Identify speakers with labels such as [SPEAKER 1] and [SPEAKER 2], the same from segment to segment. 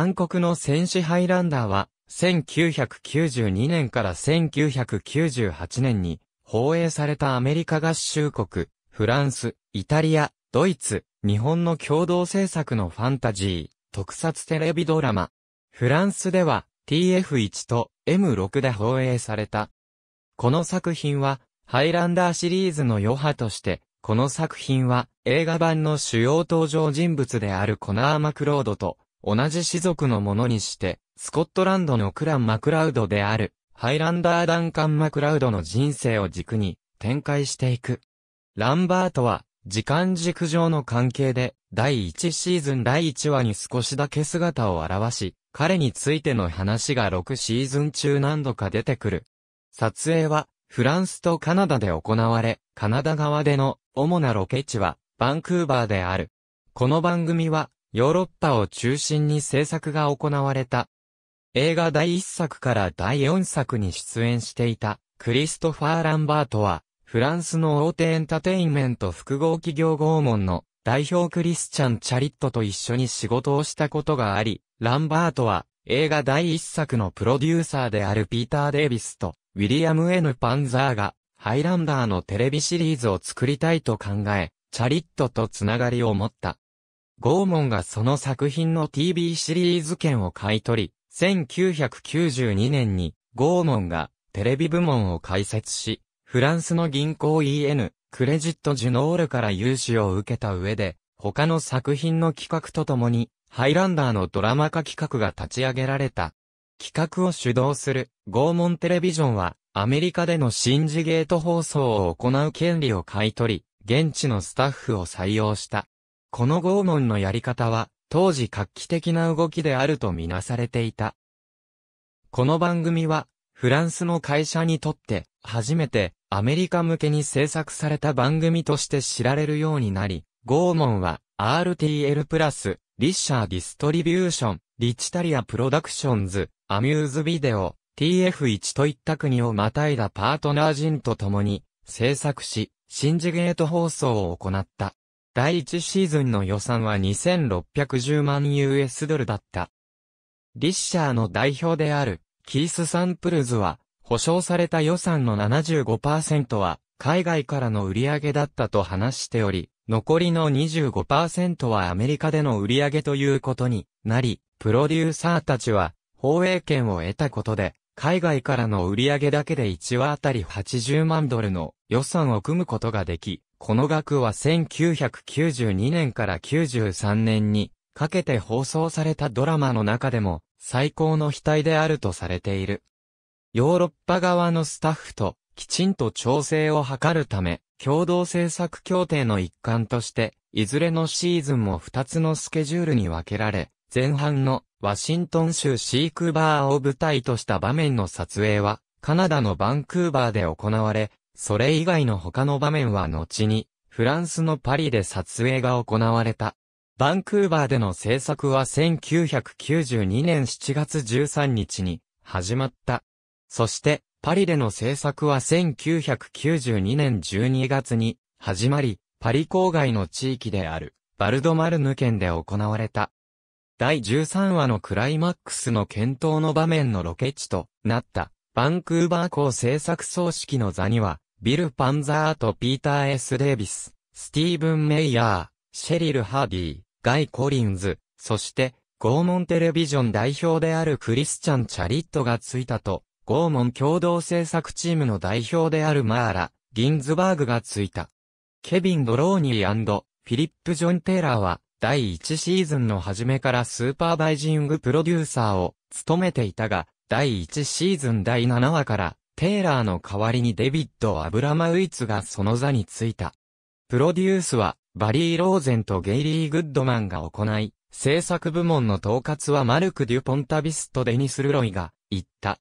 [SPEAKER 1] 暗黒の戦士ハイランダーは、1992年から1998年に放映されたアメリカ合衆国、フランス、イタリア、ドイツ、日本の共同制作のファンタジー、特撮テレビドラマ。フランスでは TF1 と M6 で放映された。この作品は、ハイランダーシリーズの余波として、この作品は映画版の主要登場人物であるコナー・マクロードと同じ氏族のものにして、スコットランドのクラン・マクラウドである、ハイランダー・ダンカン・マクラウドの人生を軸に展開していく。ランバートは、時間軸上の関係で、第1シーズン第1話に少しだけ姿を現し、彼についての話が6シーズン中何度か出てくる。撮影は、フランスとカナダで行われ、カナダ側での主なロケ地は、バンクーバーである。この番組は、ヨーロッパを中心に制作が行われた。映画第1作から第4作に出演していた、クリストファー・ランバートは、フランスの大手エンタテインメント複合企業拷問の代表クリスチャン・チャリットと一緒に仕事をしたことがあり、ランバートは映画第1作のプロデューサーであるピーター・デイビスとウィリアム・ N・ パンザーがハイランダーのテレビシリーズを作りたいと考え、チャリットとつながりを持った。ゴーモンがその作品の TV シリーズ権を買い取り、1992年にゴーモンがテレビ部門を開設し、フランスの銀行 EN、クレジットジュノールから融資を受けた上で、他の作品の企画とともに、ハイランダーのドラマ化企画が立ち上げられた。企画を主導する、ゴーモンテレビジョンは、アメリカでのシンジゲート放送を行う権利を買い取り、現地のスタッフを採用した。この拷問のやり方は、当時画期的な動きであるとみなされていた。この番組は、フランスの会社にとって、初めてアメリカ向けに制作された番組として知られるようになり、拷問は RTL プラス、リッシャーディストリビューション、リチタリアプロダクションズ、アミューズビデオ、TF1 といった国をまたいだパートナー人と共に制作し、シンジゲート放送を行った。第1シーズンの予算は2610万 US ドルだった。リッシャーの代表である、キース・サンプルズは、保証された予算の75%は、海外からの売り上げだったと話しており、残りの25%はアメリカでの売り上げということになり、プロデューサーたちは、放映権を得たことで、海外からの売上だけで1話あたり80万ドルの予算を組むことができ、この額は1992年から93年にかけて放送されたドラマの中でも最高の額であるとされている。ヨーロッパ側のスタッフときちんと調整を図るため、共同制作協定の一環として、いずれのシーズンも2つのスケジュールに分けられ、前半のワシントン州シークバーを舞台とした場面の撮影は、カナダのバンクーバーで行われ、それ以外の他の場面は後に、フランスのパリで撮影が行われた。バンクーバーでの制作は1992年7月13日に始まった。そして、パリでの制作は1992年12月に始まり、パリ郊外の地域であるバルドマルヌ県で行われた。第13話のクライマックスの検討の場面のロケ地となった、バンクーバー港制作葬式の座には、ビル・パンザーとピーター・ S・ デイビス、スティーブン・メイヤー、シェリル・ハーディー、ガイ・コリンズ、そして、拷問テレビジョン代表であるクリスチャン・チャリットがついたと、拷問共同制作チームの代表であるマーラ、ギンズバーグがついた。ケビン・ドローニーフィリップ・ジョン・テイラーは、第1シーズンの初めからスーパーバイジングプロデューサーを務めていたが、第1シーズン第7話から、テイラーの代わりにデビッド・アブラマウイツがその座に着いた。プロデュースは、バリー・ローゼンとゲイリー・グッドマンが行い、制作部門の統括はマルク・デュポンタビスとデニス・ルロイが、言った。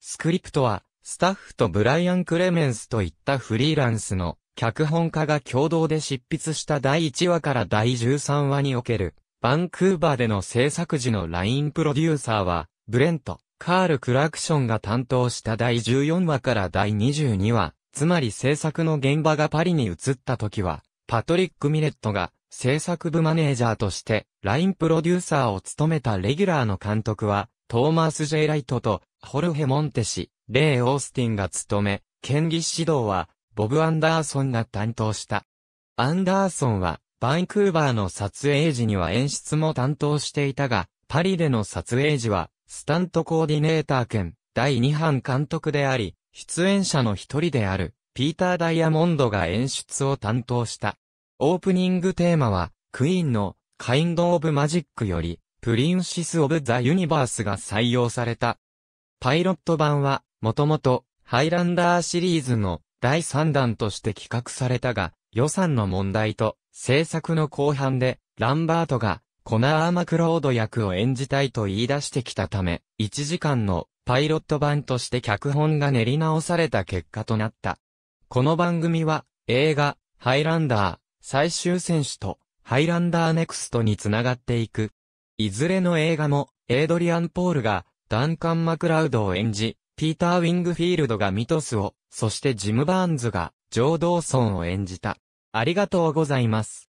[SPEAKER 1] スクリプトは、スタッフとブライアン・クレメンスといったフリーランスの脚本家が共同で執筆した第1話から第13話における、バンクーバーでの制作時のラインプロデューサーは、ブレント、カール・クラクションが担当した第14話から第22話、つまり制作の現場がパリに移った時は、パトリック・ミレットが制作部マネージャーとして、ラインプロデューサーを務めたレギュラーの監督は、トーマス・ジェイ・ライトと、ホルヘ・モンテ氏、レイ・オースティンが務め、権技指導は、ボブ・アンダーソンが担当した。アンダーソンは、バンクーバーの撮影時には演出も担当していたが、パリでの撮影時は、スタントコーディネーター兼、第2班監督であり、出演者の一人である、ピーター・ダイヤモンドが演出を担当した。オープニングテーマは、クイーンの、カインド・オブ・マジックより、プリンシス・オブ・ザ・ユニバースが採用された。パイロット版は、もともと、ハイランダーシリーズの第3弾として企画されたが、予算の問題と、制作の後半で、ランバートが、コナー・マクロード役を演じたいと言い出してきたため、1時間のパイロット版として脚本が練り直された結果となった。この番組は、映画、ハイランダー、最終選手と、ハイランダーネクストにつながっていく。いずれの映画も、エイドリアン・ポールが、ダンカン・マクラウドを演じ、ピーター・ウィングフィールドがミトスをそしてジム・バーンズが、ジョー・ドーソンを演じた。ありがとうございます。